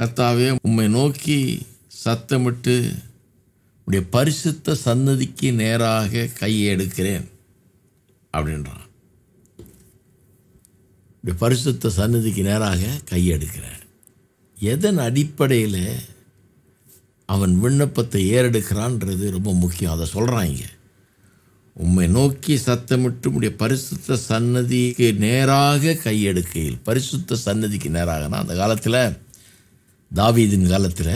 கத்தாவே உம்மை நோக்கி சத்தமிட்டு உடைய பரிசுத்த சந்ததிக்கு நேராக கையை எடுக்கிறேன் அப்படின்றான் உடைய பரிசுத்த சந்ததிக்கு நேராக கையை எடுக்கிறேன் எதன் அடிப்படையில் அவன் விண்ணப்பத்தை ஏறெடுக்கிறான்றது ரொம்ப முக்கியம் அதை சொல்கிறாங்க உம்மை நோக்கி சத்தமிட்டு உடைய பரிசுத்த சன்னதிக்கு நேராக கையெடுக்கையில் பரிசுத்த சன்னதிக்கு நேராகனா அந்த காலத்தில் தாவீதின் காலத்தில்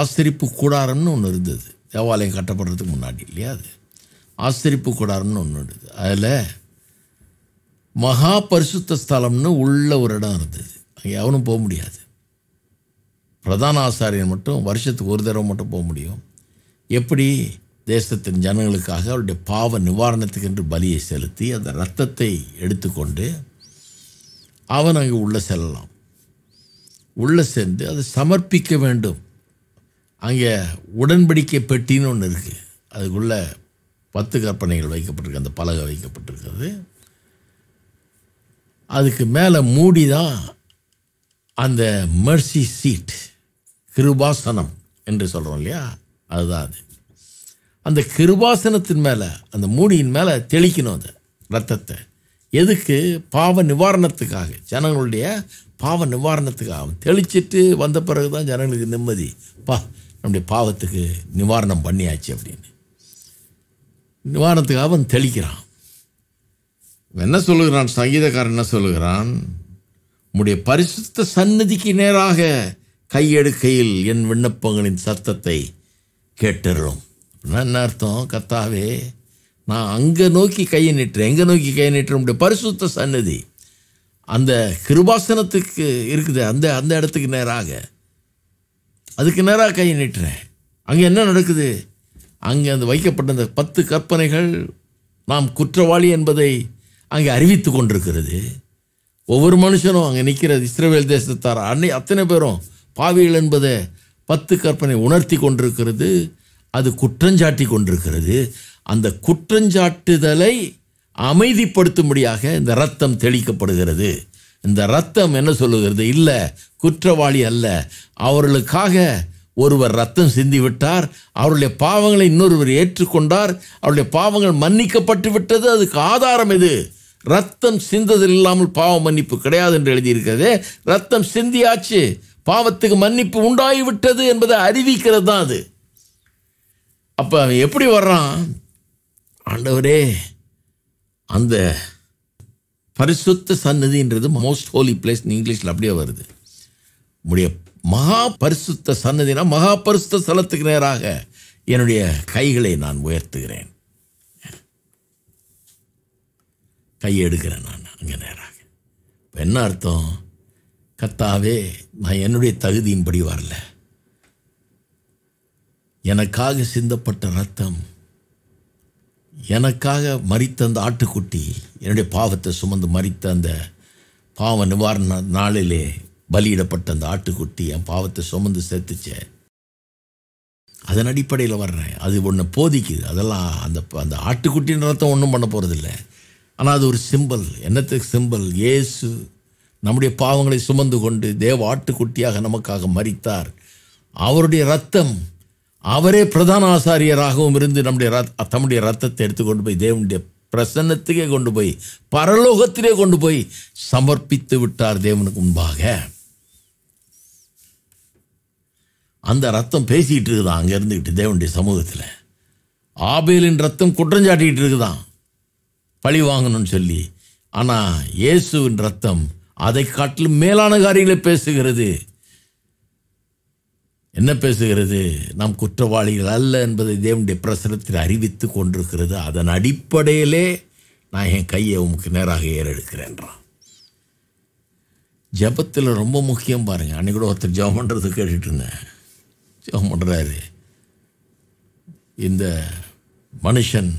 ஆஸ்திரிப்பு கூடாரம்னு ஒன்று இருந்தது தேவாலயம் கட்டப்படுறதுக்கு முன்னாடி இல்லையா அது ஆஸ்திரிப்பு கூடாரம்னு ஒன்று இருந்தது அதில் மகா பரிசுத்த ஸ்தலம்னு உள்ள ஒரு இடம் இருந்தது அங்கே எவனும் போக முடியாது பிரதான ஆசாரியன் மட்டும் வருஷத்துக்கு ஒரு தடவை மட்டும் போக முடியும் எப்படி தேசத்தின் ஜனங்களுக்காக அவருடைய பாவ நிவாரணத்துக்கென்று பலியை செலுத்தி அந்த ரத்தத்தை எடுத்துக்கொண்டு அவன் அங்கே உள்ளே செல்லலாம் உள்ளே சேர்ந்து அதை சமர்ப்பிக்க வேண்டும் அங்கே உடன்படிக்கை பெட்டின்னு ஒன்று இருக்குது அதுக்குள்ளே பத்து கற்பனைகள் வைக்கப்பட்டிருக்கு அந்த பலகை வைக்கப்பட்டிருக்கிறது அதுக்கு மேலே மூடி தான் அந்த மெர்சி சீட் கிருபாசனம் என்று சொல்கிறோம் இல்லையா அதுதான் அது அந்த கிருபாசனத்தின் மேலே அந்த மூடியின் மேலே தெளிக்கணும் அதை ரத்தத்தை எதுக்கு பாவ நிவாரணத்துக்காக ஜனங்களுடைய பாவ நிவாரணத்துக்காக தெளிச்சிட்டு வந்த பிறகு தான் ஜனங்களுக்கு நிம்மதி பா நம்முடைய பாவத்துக்கு நிவாரணம் பண்ணியாச்சு அப்படின்னு நிவாரணத்துக்காக அவன் தெளிக்கிறான் என்ன சொல்லுகிறான் சங்கீதக்காரன் என்ன சொல்லுகிறான் உம்முடைய பரிசுத்த சந்நிதிக்கு நேராக கையெடுக்கையில் என் விண்ணப்பங்களின் சத்தத்தை கேட்டுறோம் என்ன அர்த்தம் கத்தாவே நான் அங்கே நோக்கி கையை நிட்டுறேன் எங்கே நோக்கி கையை நிட்டுறேன் உடைய பரிசுத்த சன்னதி அந்த கிருபாசனத்துக்கு இருக்குது அந்த அந்த இடத்துக்கு நேராக அதுக்கு நேராக கை நீட்டுறேன் அங்கே என்ன நடக்குது அங்கே அந்த வைக்கப்பட்ட அந்த பத்து கற்பனைகள் நாம் குற்றவாளி என்பதை அங்கே அறிவித்து கொண்டிருக்கிறது ஒவ்வொரு மனுஷனும் அங்கே நிற்கிறது இஸ்ரேல் தேசத்தார் அன்னை அத்தனை பேரும் பாவிகள் என்பதை பத்து கற்பனை உணர்த்தி கொண்டிருக்கிறது அது குற்றஞ்சாட்டி கொண்டிருக்கிறது அந்த குற்றஞ்சாட்டுதலை அமைதிப்படுத்தும்படியாக இந்த ரத்தம் தெளிக்கப்படுகிறது இந்த ரத்தம் என்ன சொல்லுகிறது இல்லை குற்றவாளி அல்ல அவர்களுக்காக ஒருவர் ரத்தம் சிந்தி விட்டார் அவருடைய பாவங்களை இன்னொருவர் ஏற்றுக்கொண்டார் அவருடைய பாவங்கள் மன்னிக்கப்பட்டு விட்டது அதுக்கு ஆதாரம் எது ரத்தம் சிந்ததில் இல்லாமல் பாவ மன்னிப்பு கிடையாது என்று எழுதியிருக்கிறது ரத்தம் சிந்தியாச்சு பாவத்துக்கு மன்னிப்பு உண்டாகிவிட்டது என்பதை அறிவிக்கிறது தான் அது அப்போ அவன் எப்படி வர்றான் ஆண்டவரே அந்த பரிசுத்த சன்னதின்றது மோஸ்ட் ஹோலி பிளேஸ் இங்கிலீஷில் அப்படியே வருது நம்முடைய மகா பரிசுத்த சன்னதினா மகா பரிசுத்த ஸ்தலத்துக்கு நேராக என்னுடைய கைகளை நான் உயர்த்துகிறேன் கையெடுக்கிறேன் நான் அங்கே நேராக இப்போ என்ன அர்த்தம் கத்தாவே நான் என்னுடைய தகுதியின்படி வரல எனக்காக சிந்தப்பட்ட ரத்தம் எனக்காக மறித்த அந்த ஆட்டுக்குட்டி என்னுடைய பாவத்தை சுமந்து மறித்த அந்த பாவ நிவாரண நாளிலே பலியிடப்பட்ட அந்த ஆட்டுக்குட்டி என் பாவத்தை சுமந்து சேர்த்துச்சேன் அதன் அடிப்படையில் வர்றேன் அது ஒன்று போதிக்குது அதெல்லாம் அந்த அந்த ஆட்டுக்குட்டின் ரத்தம் ஒன்றும் பண்ண போகிறதில்ல ஆனால் அது ஒரு சிம்பல் என்னத்துக்கு சிம்பல் இயேசு நம்முடைய பாவங்களை சுமந்து கொண்டு தேவ ஆட்டுக்குட்டியாக நமக்காக மறித்தார் அவருடைய ரத்தம் அவரே பிரதான ஆசாரியராகவும் இருந்து நம்முடைய ரத் தம்முடைய ரத்தத்தை எடுத்து கொண்டு போய் தேவனுடைய பிரசன்னத்துக்கே கொண்டு போய் பரலோகத்திலே கொண்டு போய் சமர்ப்பித்து விட்டார் தேவனுக்கு முன்பாக அந்த ரத்தம் பேசிக்கிட்டு இருக்குதான் அங்கே இருந்துக்கிட்டு தேவனுடைய சமூகத்தில் ஆபேலின் ரத்தம் குற்றஞ்சாட்டிக்கிட்டு இருக்குதான் பழி வாங்கணும்னு சொல்லி ஆனால் இயேசுவின் ரத்தம் அதை காட்டிலும் மேலான காரியங்களை பேசுகிறது என்ன பேசுகிறது நாம் குற்றவாளிகள் அல்ல என்பதை தேவனுடைய பிரசனத்தில் அறிவித்து கொண்டிருக்கிறது அதன் அடிப்படையிலே நான் என் கையை உமக்கு நேராக ஏறெடுக்கிறேன்றான் ஜபத்தில் ரொம்ப முக்கியம் பாருங்கள் அன்றைக்கி கூட ஒருத்தர் ஜபம் பண்ணுறது கேட்டுட்டு இருந்தேன் ஜபம் பண்ணுறாரு இந்த மனுஷன்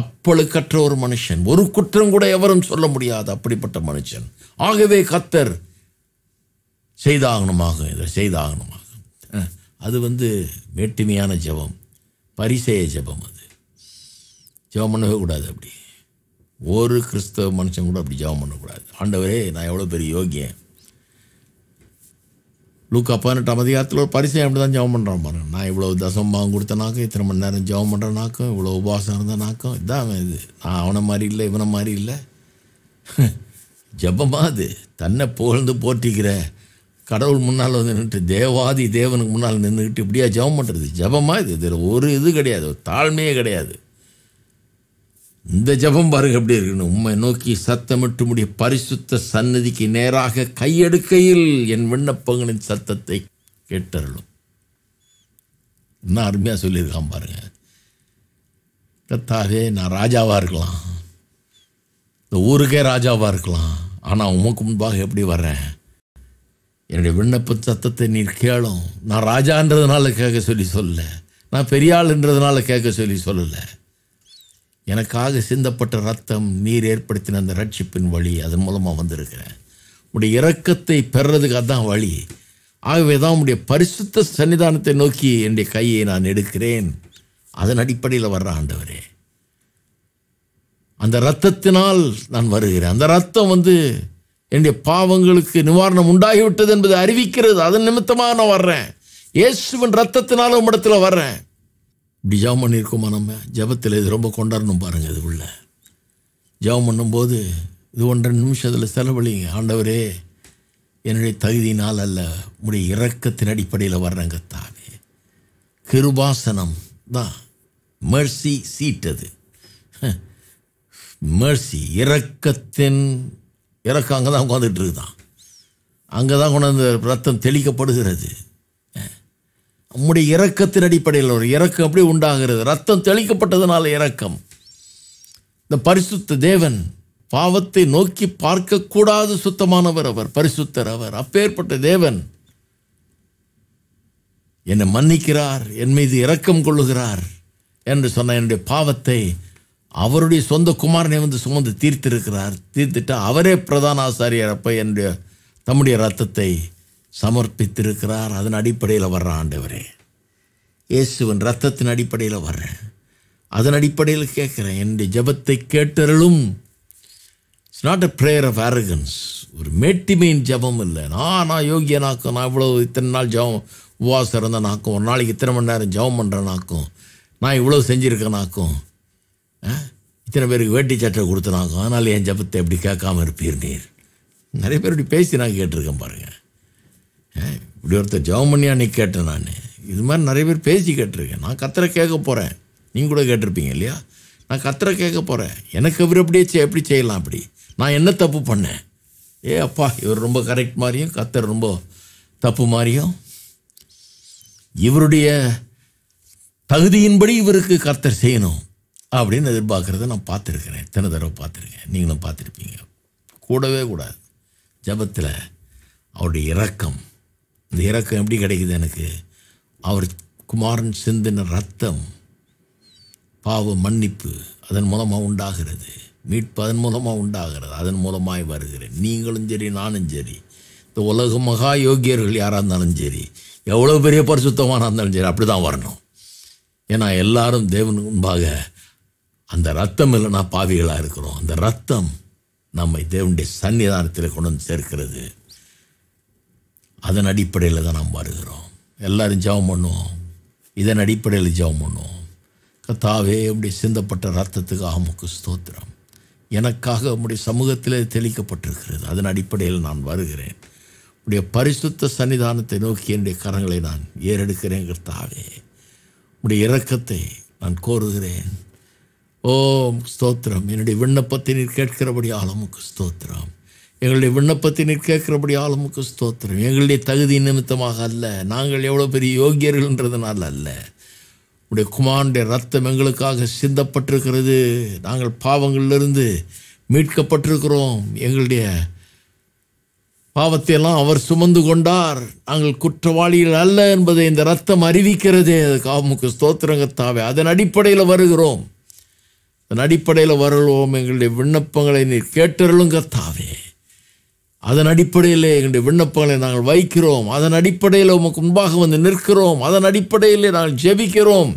அப்பழுக்கற்ற ஒரு மனுஷன் ஒரு குற்றம் கூட எவரும் சொல்ல முடியாது அப்படிப்பட்ட மனுஷன் ஆகவே கத்தர் செய்தாகணுமாக இதை செய்தாகணுமா அது வந்து வேற்றுமையான ஜபம் பரிசெய ஜபம் அது ஜபம் பண்ணவே கூடாது அப்படி ஒரு கிறிஸ்தவ மனுஷன் கூட அப்படி ஜபம் பண்ணக்கூடாது ஆண்டவரே நான் எவ்வளோ பெரிய யோகியன் லூக்கா பதினெட்டாம் அதிகாரத்தில் ஒரு பரிசை அப்படி தான் ஜபம் பண்ணுறான் பாருங்க நான் இவ்வளோ தசம்பாவம் கொடுத்தனாக்கும் இத்தனை மணி நேரம் ஜபம் பண்ணுறனாக்கும் இவ்வளோ உபவாசம் இருந்தனாக்கும் இதான் இது நான் அவனை மாதிரி இல்லை இவனை மாதிரி இல்லை ஜபமாக அது தன்னை புகழ்ந்து போற்றிக்கிற கடவுள் முன்னால் வந்து நின்று தேவாதி தேவனுக்கு முன்னால் நின்றுக்கிட்டு இப்படியா ஜபம் பண்ணுறது ஜபமாக இது இதில் ஒரு இது கிடையாது ஒரு தாழ்மையே கிடையாது இந்த ஜபம் பாருங்க எப்படி இருக்குன்னு உண்மை நோக்கி சத்தமிட்டு முடிய பரிசுத்த சன்னதிக்கு நேராக கையெடுக்கையில் என் விண்ணப்பங்களின் சத்தத்தை கேட்டருளும் இன்னும் அருமையாக சொல்லியிருக்கான் பாருங்க கத்தாவே நான் ராஜாவாக இருக்கலாம் இந்த ஊருக்கே ராஜாவாக இருக்கலாம் ஆனால் உமக்கு முன்பாக எப்படி வர்றேன் என்னுடைய விண்ணப்ப சத்தத்தை நீர் கேளும் நான் ராஜான்றதுனால கேட்க சொல்லி சொல்லலை நான் பெரிய கேட்க சொல்லி சொல்லலை எனக்காக சிந்தப்பட்ட ரத்தம் நீர் ஏற்படுத்தின அந்த ரட்சிப்பின் வழி அதன் மூலமாக வந்திருக்கிறேன் உடைய இறக்கத்தை பெறதுக்கு அதான் வழி ஆகவே தான் உடைய பரிசுத்த சன்னிதானத்தை நோக்கி என்னுடைய கையை நான் எடுக்கிறேன் அதன் அடிப்படையில் வர்ற ஆண்டவரே அந்த ரத்தத்தினால் நான் வருகிறேன் அந்த ரத்தம் வந்து என்னுடைய பாவங்களுக்கு நிவாரணம் உண்டாகிவிட்டது என்பதை அறிவிக்கிறது அதன் நிமித்தமாக நான் வர்றேன் இயேசுவின் ரத்தத்தினால உம்மிடத்தில் வர்றேன் இப்படி ஜபம் பண்ணியிருக்கோமா நம்ம ஜபத்தில் இது ரொம்ப கொண்டாடணும் பாருங்கள் இது உள்ள ஜபம் பண்ணும்போது இது ஒன்றரை நிமிஷம் அதில் செலவழிங்க ஆண்டவரே என்னுடைய தகுதியினால் அல்ல உடைய இறக்கத்தின் அடிப்படையில் வர்றேங்க தாவே கிருபாசனம் தான் மெர்சி சீட்டது அது மெர்சி இறக்கத்தின் இறக்கம் அங்கே தான் உட்காந்துட்டு இருக்குதான் அங்கே தான் வந்து ரத்தம் தெளிக்கப்படுகிறது நம்முடைய இறக்கத்தின் அடிப்படையில் ஒரு இறக்கம் அப்படி உண்டாகிறது ரத்தம் தெளிக்கப்பட்டதுனால இறக்கம் இந்த பரிசுத்த தேவன் பாவத்தை நோக்கி பார்க்கக்கூடாது சுத்தமானவர் அவர் பரிசுத்தர் அவர் அப்பேற்பட்ட தேவன் என்னை மன்னிக்கிறார் என் மீது இரக்கம் கொள்ளுகிறார் என்று சொன்ன என்னுடைய பாவத்தை அவருடைய சொந்த குமாரனை வந்து சுமந்து தீர்த்திருக்கிறார் தீர்த்துட்டு அவரே பிரதான ஆசாரியர் அப்போ என்னுடைய தம்முடைய ரத்தத்தை சமர்ப்பித்திருக்கிறார் அதன் அடிப்படையில் வர்ற ஆண்டவரே இயேசுவன் ரத்தத்தின் அடிப்படையில் வர்றேன் அதன் அடிப்படையில் கேட்குறேன் என்னுடைய ஜபத்தை கேட்டறலும் it's not a prayer of arrogance ஒரு மேட்டிமையின் ஜபம் இல்லை நான் நான் யோகியனாக்கும் நான் இவ்வளோ இத்தனை நாள் ஜபம் உபவாசம் இருந்தால் நாக்கும் ஒரு நாளைக்கு இத்தனை மணி நேரம் ஜபம் பண்ணுறேனாக்கும் நான் இவ்வளோ செஞ்சுருக்கேனாக்கும் இத்தனை பேருக்கு வேட்டி சட்டை கொடுத்துனாங்க அதனால் என் ஜபத்தை எப்படி கேட்காம இருப்பீர் நீர் நிறைய பேர் இப்படி பேசி நான் கேட்டிருக்கேன் பாருங்கள் இப்படி ஒருத்தர் ஜபம் பண்ணி அன்றைக்கி கேட்டேன் நான் இது மாதிரி நிறைய பேர் பேசி கேட்டிருக்கேன் நான் கத்திர கேட்க போகிறேன் நீங்கள் கூட கேட்டிருப்பீங்க இல்லையா நான் கத்திர கேட்க போகிறேன் எனக்கு இவர் எப்படியே எப்படி செய்யலாம் அப்படி நான் என்ன தப்பு பண்ணேன் ஏ அப்பா இவர் ரொம்ப கரெக்ட் மாதிரியும் கத்தர் ரொம்ப தப்பு மாதிரியும் இவருடைய தகுதியின்படி இவருக்கு கர்த்தர் செய்யணும் அப்படின்னு எதிர்பார்க்குறத நான் பார்த்துருக்குறேன் எத்தனை தடவை பார்த்துருக்கேன் நீங்களும் பார்த்துருப்பீங்க கூடவே கூடாது ஜபத்தில் அவருடைய இரக்கம் இந்த இரக்கம் எப்படி கிடைக்குது எனக்கு அவர் குமாரன் சிந்தின ரத்தம் பாவ மன்னிப்பு அதன் மூலமாக உண்டாகிறது மீட்பு அதன் மூலமாக உண்டாகிறது அதன் மூலமாக வருகிறேன் நீங்களும் சரி நானும் சரி இந்த உலக மகா யோகியர்கள் யாராக இருந்தாலும் சரி எவ்வளோ பெரிய பரிசுத்தமான இருந்தாலும் சரி அப்படி தான் வரணும் ஏன்னா எல்லாரும் தேவன் முன்பாக அந்த ரத்தம் இல்லைனா பாவிகளாக இருக்கிறோம் அந்த ரத்தம் நம்மை தேவனுடைய சன்னிதானத்தில் கொண்டு வந்து சேர்க்கிறது அதன் அடிப்படையில் தான் நாம் வருகிறோம் எல்லோரும் ஜபம் பண்ணுவோம் இதன் அடிப்படையில் ஜபம் பண்ணுவோம் கத்தாவே அப்படி சிந்தப்பட்ட ரத்தத்துக்கு ஆமுக்கு ஸ்தோத்திரம் எனக்காக உடைய சமூகத்தில் தெளிக்கப்பட்டிருக்கிறது அதன் அடிப்படையில் நான் வருகிறேன் உடைய பரிசுத்த சன்னிதானத்தை நோக்கி என்னுடைய கரங்களை நான் ஏறெடுக்கிறேங்கிறதாவே உடைய இறக்கத்தை நான் கோருகிறேன் ஓம் ஸ்தோத்திரம் என்னுடைய விண்ணப்பத்தை நீர் கேட்கிறபடி ஆழமுக்கு ஸ்தோத்திரம் எங்களுடைய விண்ணப்பத்தை நீர் கேட்கிறபடி ஆழமுக்கு ஸ்தோத்திரம் எங்களுடைய தகுதி நிமித்தமாக அல்ல நாங்கள் எவ்வளோ பெரிய யோகியர்கள்ன்றதுனால அல்ல உடைய குமாரனுடைய ரத்தம் எங்களுக்காக சிந்தப்பட்டிருக்கிறது நாங்கள் பாவங்களிலிருந்து மீட்கப்பட்டிருக்கிறோம் எங்களுடைய பாவத்தையெல்லாம் அவர் சுமந்து கொண்டார் நாங்கள் குற்றவாளிகள் அல்ல என்பதை இந்த ரத்தம் அறிவிக்கிறதே அது காமுக்கு ஸ்தோத்திரங்கத்தாவே அதன் அடிப்படையில் வருகிறோம் அதன் அடிப்படையில் வருவோம் எங்களுடைய விண்ணப்பங்களை நீர் கேட்டருளும் கத்தாவே அதன் அடிப்படையில் எங்களுடைய விண்ணப்பங்களை நாங்கள் வைக்கிறோம் அதன் அடிப்படையில் உமக்கு முன்பாக வந்து நிற்கிறோம் அதன் அடிப்படையிலே நாங்கள் ஜெபிக்கிறோம்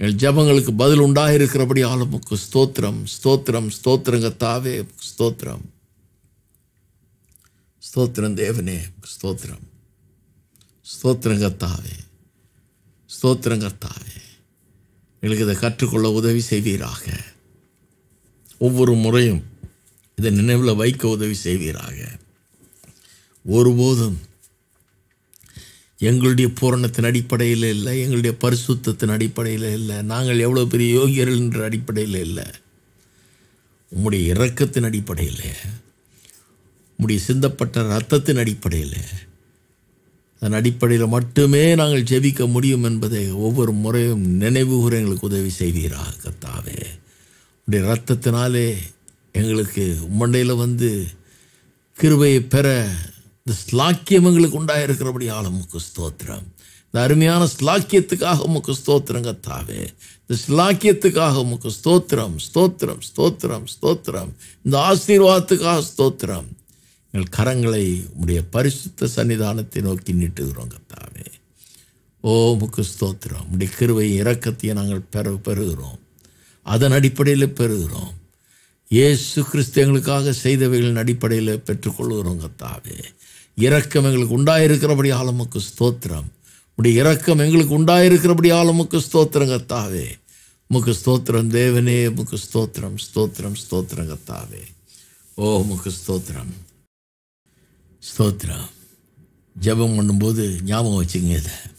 எங்கள் ஜபங்களுக்கு பதில் உண்டாக இருக்கிறபடி ஆளுமக்கு ஸ்தோத்திரம் ஸ்தோத்திரம் ஸ்தோத்திரங்க தாவே ஸ்தோத்திரம் ஸ்தோத்திரம் தேவனே ஸ்தோத்திரம் ஸ்தோத்திரங்க தாவே ஸ்தோத்திரங்க தாவே எங்களுக்கு இதை கற்றுக்கொள்ள உதவி செய்வீராக ஒவ்வொரு முறையும் இதை நினைவில் வைக்க உதவி செய்வீராக ஒருபோதும் எங்களுடைய பூரணத்தின் அடிப்படையில் இல்லை எங்களுடைய பரிசுத்தத்தின் அடிப்படையில் இல்லை நாங்கள் எவ்வளோ பெரிய யோகியர்கள் என்ற அடிப்படையில் இல்லை உங்களுடைய இறக்கத்தின் அடிப்படையில் உங்களுடைய சிந்தப்பட்ட ரத்தத்தின் அடிப்படையில் அதன் அடிப்படையில் மட்டுமே நாங்கள் ஜெபிக்க முடியும் என்பதை ஒவ்வொரு முறையும் நினைவு கூற எங்களுக்கு உதவி செய்வீராக கத்தாவே உடைய ரத்தத்தினாலே எங்களுக்கு மண்டையில் வந்து கிருபையை பெற இந்த ஸ்லாக்கியம் எங்களுக்கு ஆளும் முக்கு ஸ்தோத்திரம் இந்த அருமையான ஸ்லாக்கியத்துக்காக உமக்கு ஸ்தோத்திரம் கத்தாவே இந்த ஸ்லாக்கியத்துக்காக உமக்கு ஸ்தோத்திரம் ஸ்தோத்திரம் ஸ்தோத்திரம் ஸ்தோத்திரம் இந்த ஆசீர்வாதத்துக்காக ஸ்தோத்திரம் எங்கள் கரங்களை உடைய பரிசுத்த சன்னிதானத்தை நோக்கி நீட்டுகிறோம் கத்தாவே ஓ முக்கு ஸ்தோத்திரம் உடைய கிருவை இறக்கத்தையும் நாங்கள் பெற பெறுகிறோம் அதன் அடிப்படையில் பெறுகிறோம் ஏசு கிறிஸ்து எங்களுக்காக செய்தவைகளின் அடிப்படையில் பெற்றுக்கொள்கிறோம் கத்தாவே இறக்கம் எங்களுக்கு உண்டாயிருக்கிறபடி ஆலமுக்கு ஸ்தோத்திரம் உடைய இறக்கம் எங்களுக்கு உண்டாயிருக்கிறபடி ஆலமுக்கு ஸ்தோத்திரம் கத்தாவே முக்கு ஸ்தோத்திரம் தேவனே முக்கு ஸ்தோத்திரம் ஸ்தோத்திரம் ஸ்தோத்திரம் கத்தாவே ஓ முக்கு ஸ்தோத்திரம் ஸ்தோத்ரா ஜபம் பண்ணும்போது ஞாபகம் வச்சுங்க இதை